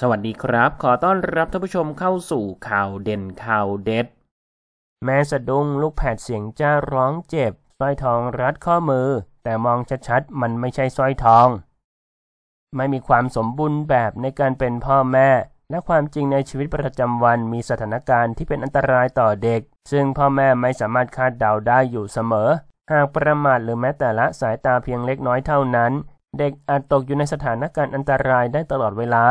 สวัสดีครับ ขอต้อนรับท่านผู้ชมเข้าสู่ข่าวเด่นข่าวเด็ด แม่สะดุ้งลูกแผดเสียงจ้าร้องเจ็บ สร้อยทองรัดข้อมือ แต่มองชัดๆ มันไม่ใช่สร้อยทอง ไม่มีความสมบูรณ์แบบในการเป็นพ่อแม่ และความจริงในชีวิตประจำวันมีสถานการณ์ที่เป็นอันตรายต่อเด็ก ซึ่งพ่อแม่ไม่สามารถคาดเดาได้อยู่เสมอ หากประมาทหรือแม้แต่ละสายตาเพียงเล็กน้อยเท่านั้น เด็กอาจตกอยู่ในสถานการณ์อันตรายได้ตลอดเวลา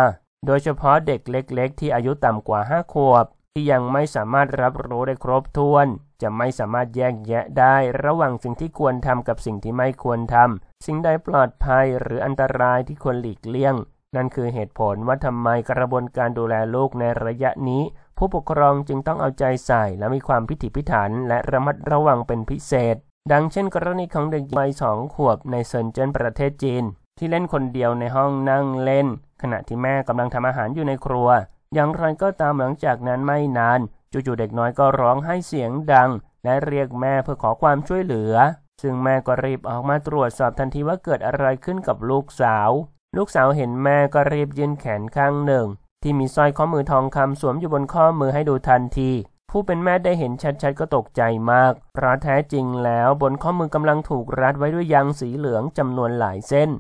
โดยเฉพาะเด็กเล็กๆ ที่อายุต่ำกว่า5ขวบ ที่ยังไม่สามารถรับรู้ได้ครบถ้วน จะไม่สามารถแยกแยะได้ระหว่างสิ่งที่ควรทำกับสิ่งที่ไม่ควรทำ สิ่งใดปลอดภัยหรืออันตรายที่ควรหลีกเลี่ยง นั่นคือเหตุผลว่าทำไมกระบวนการดูแลลูกในระยะนี้ ผู้ปกครองจึงต้องเอาใจใส่และมีความพิถีพิถันและระมัดระวังเป็นพิเศษ ดังเช่นกรณีของเด็กวัยสองขวบ ในเซินเจิ้นประเทศจีนที่เล่นคนเดียวในห้องนั่งเล่นขณะที่แม่กำลังทำอาหารอยู่ในครัว อย่างไรก็ตามหลังจากนั้นไม่นาน จู่ๆเด็กน้อยก็ร้องไห้เสียงดังและเรียกแม่เพื่อขอความช่วยเหลือ ซึ่งแม่ก็รีบออกมาตรวจสอบทันทีว่าเกิดอะไรขึ้นกับลูกสาว ลูกสาวเห็นแม่ก็รีบยืนแขนข้างหนึ่งที่มีสร้อยข้อมือทองคำสวมอยู่บนข้อมือให้ดูทันที ผู้เป็นแม่ได้เห็นชัดๆก็ตกใจมาก เพราะแท้จริงแล้วบนข้อมือกำลังถูกรัดไว้ด้วยยางสีเหลืองจำนวนหลายเส้น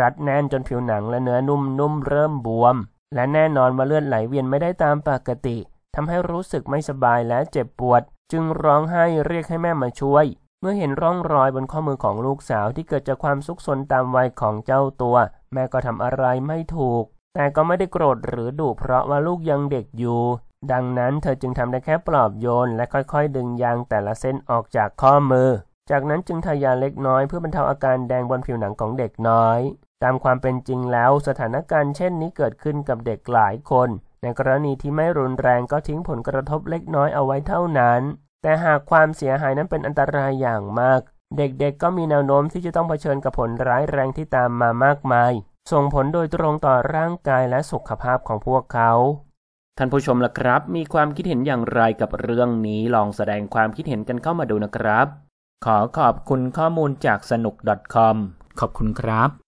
รัดแน่นจนผิวหนังและเนื้อนุ่มนุ่มเริ่มบวม และแน่นอนว่าเลือดไหลเวียนไม่ได้ตามปกติทำให้รู้สึกไม่สบายและเจ็บปวด จึงร้องไห้เรียกให้แม่มาช่วย เมื่อเห็นร่องรอยบนข้อมือของลูกสาวที่เกิดจากความสุกสนตามวัยของเจ้าตัว แม่ก็ทำอะไรไม่ถูก แต่ก็ไม่ได้โกรธหรือดุเพราะว่าลูกยังเด็กอยู่ ดังนั้นเธอจึงทำได้แค่ปลอบโยนและค่อยๆ ดึงยางแต่ละเส้นออกจากข้อมือจากนั้นจึงทายาเล็กน้อยเพื่อบรรเทาอาการแดงบนผิวหนังของเด็กน้อย ตามความเป็นจริงแล้วสถานการณ์เช่นนี้เกิดขึ้นกับเด็กหลายคน ในกรณีที่ไม่รุนแรงก็ทิ้งผลกระทบเล็กน้อยเอาไว้เท่านั้น แต่หากความเสียหายนั้นเป็นอันตรายอย่างมาก เด็กๆก็มีแนวโน้มที่จะต้องเผชิญกับผลร้ายแรงที่ตามมามากมาย ส่งผลโดยตรงต่อร่างกายและสุขภาพของพวกเขา ท่านผู้ชมล่ะครับ มีความคิดเห็นอย่างไรกับเรื่องนี้ลองแสดงความคิดเห็นกันเข้ามาดูนะครับขอขอบคุณข้อมูลจากสนุก .com ขอบคุณครับ